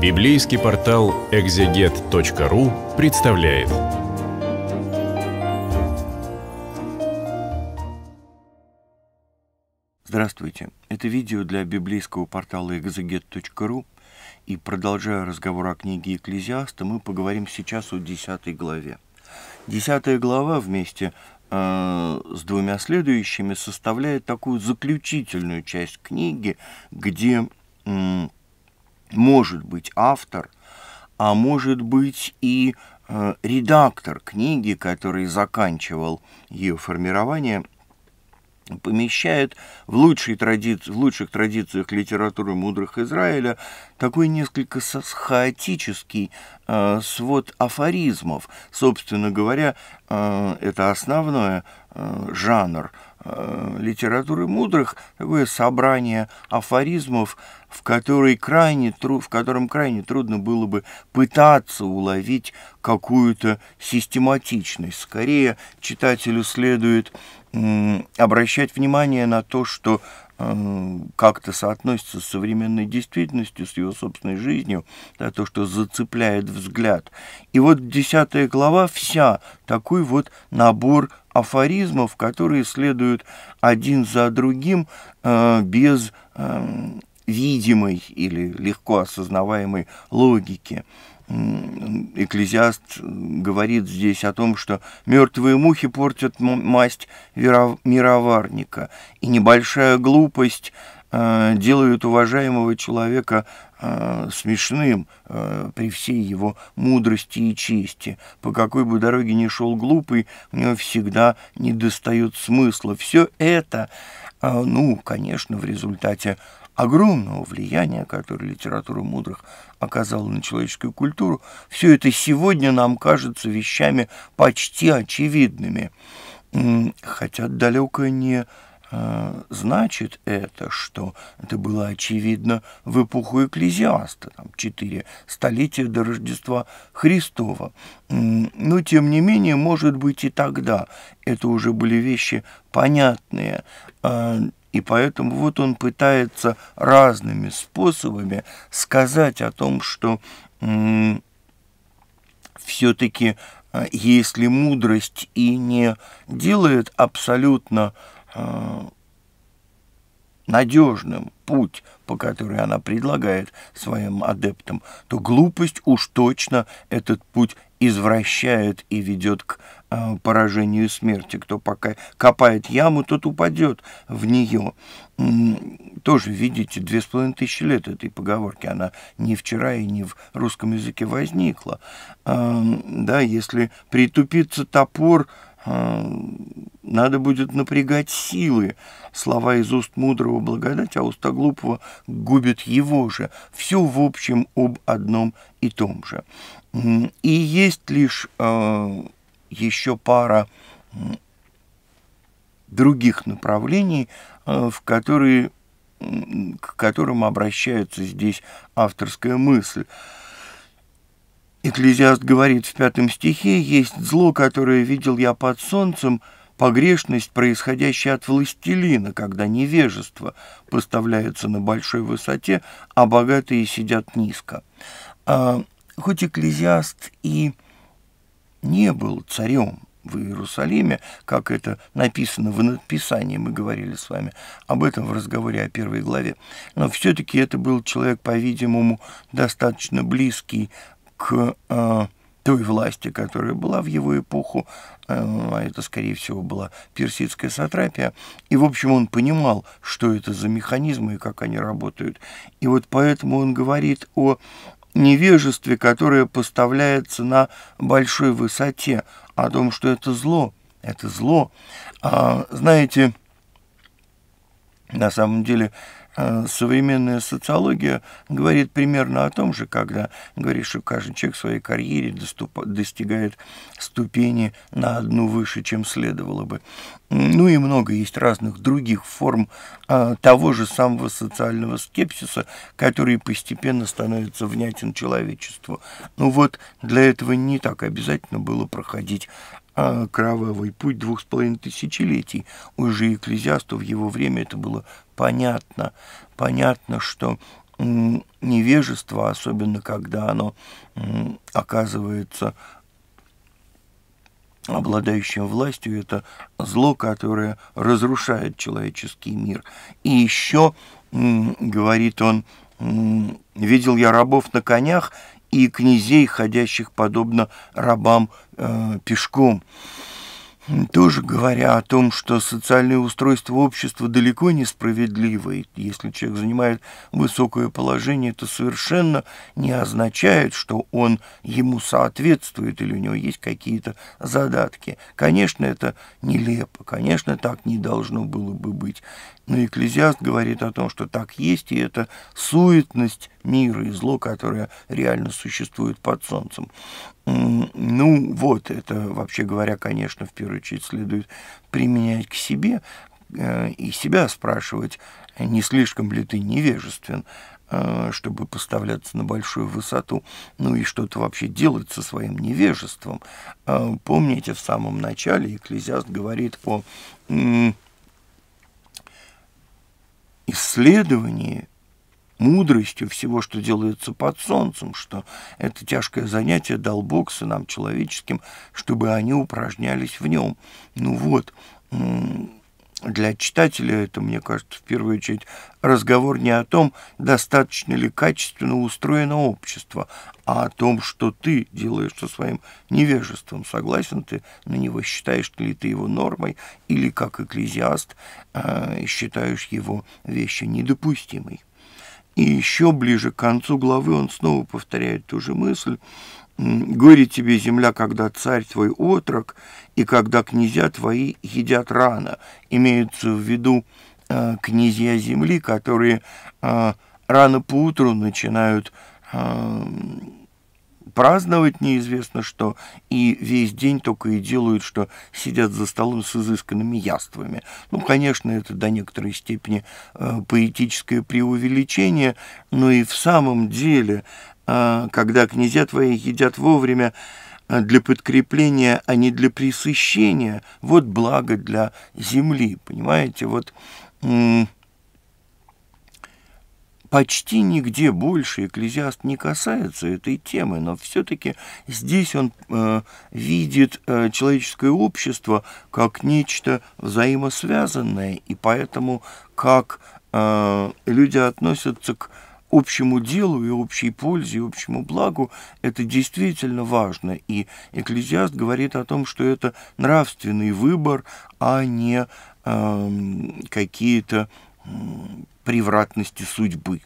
Библейский портал экзегет.ру представляет. Здравствуйте! Это видео для библейского портала экзегет.ру и продолжая разговор о книге Экклезиаста, мы поговорим сейчас о 10 главе. 10 глава вместе э, с двумя следующими составляет такую заключительную часть книги, где может быть автор, а может быть и э, редактор книги, который заканчивал ее формирование – помещает в, лучшей традиции, в лучших традициях литературы мудрых Израиля такой несколько хаотический э, свод афоризмов. Собственно говоря, э, это основной э, жанр э, литературы мудрых, такое собрание афоризмов, в, которой крайне, в котором крайне трудно было бы пытаться уловить какую-то систематичность. Скорее, читателю следует обращать внимание на то, что эм, как-то соотносится с современной действительностью, с его собственной жизнью, да, то, что зацепляет взгляд. И вот десятая глава вся такой вот набор афоризмов, которые следуют один за другим э, без эм, видимой или легко осознаваемой логике. Экклезиаст э, говорит здесь о том, что мертвые мухи портят масть мироварника, и небольшая глупость э, делают уважаемого человека э, смешным э, при всей его мудрости и чести. По какой бы дороге ни шел глупый, у него всегда не достает смысла. Все это, э, ну, конечно, в результате огромного влияния, которое литература мудрых оказала на человеческую культуру, все это сегодня нам кажется вещами почти очевидными. Хотя далеко не э, значит это, что это было очевидно в эпоху Экклезиаста, там, 4 столетия до Рождества Христова. Но, тем не менее, может быть, и тогда это уже были вещи понятные э, и поэтому вот он пытается разными способами сказать о том, что все-таки э, если мудрость и не делает абсолютно э, надежным путь по которой она предлагает своим адептам, то глупость уж точно этот путь извращает и ведет к э, поражению смерти. Кто пока копает яму, тот упадет в нее. Тоже, видите, две с половиной тысячи лет этой поговорки. Она не вчера и не в русском языке возникла. да, если притупится топор, э, надо будет напрягать силы. Слова из уст мудрого благодать, а уста глупого губят его же. Все в общем об одном и том же. И есть лишь э, а, еще пара других направлений, э, в которые, к которым обращается здесь авторская мысль. Экклезиаст говорит в пятом стихе, «Есть зло, которое видел я под солнцем, — погрешность, происходящая от властелина, когда невежество поставляется на большой высоте, а богатые сидят низко. А, хоть Экклезиаст и не был царем в Иерусалиме, как это написано в написании, мы говорили с вами об этом в разговоре о первой главе, но все-таки это был человек, по-видимому, достаточно близкий к... А, той власти, которая была в его эпоху, э, а это, скорее всего, была персидская сатрапия. И, в общем, он понимал, что это за механизмы и как они работают. И вот поэтому он говорит о невежестве, которое поставляется на большой высоте, о том, что это зло, это зло. А, знаете, на самом деле Э, современная социология говорит примерно о том же, когда говорит, что каждый человек в своей карьере доступ, достигает ступени на одну выше, чем следовало бы. Ну и много есть разных других форм а, того же самого социального скепсиса, который постепенно становится внятен человечеству. Ну вот для этого не так обязательно было проходить э, кровавый путь двух с половиной тысячелетий. Уже экклезиасту в его время это было понятно. Понятно, что невежество, особенно когда оно оказывается обладающим властью, это зло, которое разрушает человеческий мир. И еще, говорит он, видел я рабов на конях и князей, ходящих подобно рабам э, пешком. Тоже говоря о том, что социальное устройство общества далеко не справедливо, и если человек занимает высокое положение, это совершенно не означает, что он ему соответствует или у него есть какие-то задатки. Конечно, это нелепо, конечно, так не должно было бы быть. Но ну, Экклезиаст говорит о том, что так есть, и это суетность мира и зло, которое реально существует под солнцем. Ну вот, это вообще говоря, конечно, в первую очередь следует применять к себе э, и себя спрашивать, не слишком ли ты невежествен, э, чтобы поставляться на большую высоту, ну и что-то вообще делать со своим невежеством. Э, помните, в самом начале Экклезиаст говорит о исследование мудростью всего, что делается под солнцем, что это тяжкое занятие дал Бог сынам человеческим, чтобы они упражнялись в нем. Ну вот, для читателя это, мне кажется, в первую очередь разговор не о том, достаточно ли качественно устроено общество, а о том, что ты делаешь со своим невежеством. Согласен ты на него, считаешь ли ты его нормой, или, как экклезиаст, э, считаешь его вещью недопустимой. И еще ближе к концу главы он снова повторяет ту же мысль, Горе тебе, земля, когда царь твой отрок, и когда князья твои едят рано. Имеются в виду э, князья земли, которые э, рано поутру начинают э, праздновать неизвестно что, и весь день только и делают, что сидят за столом с изысканными яствами. Ну, конечно, это до некоторой степени э, поэтическое преувеличение, но и в самом деле а, когда князья твои едят вовремя а, для подкрепления, а не для присыщения, Вот благо для земли, понимаете? Вот почти нигде больше экклезиаст не касается этой темы, но все-таки здесь он э, видит э, человеческое общество как нечто взаимосвязанное, и поэтому как э, люди относятся к общему делу и общей пользе, и общему благу, это действительно важно. И экклезиаст говорит о том, что это нравственный выбор, а не э, какие-то э, превратности судьбы.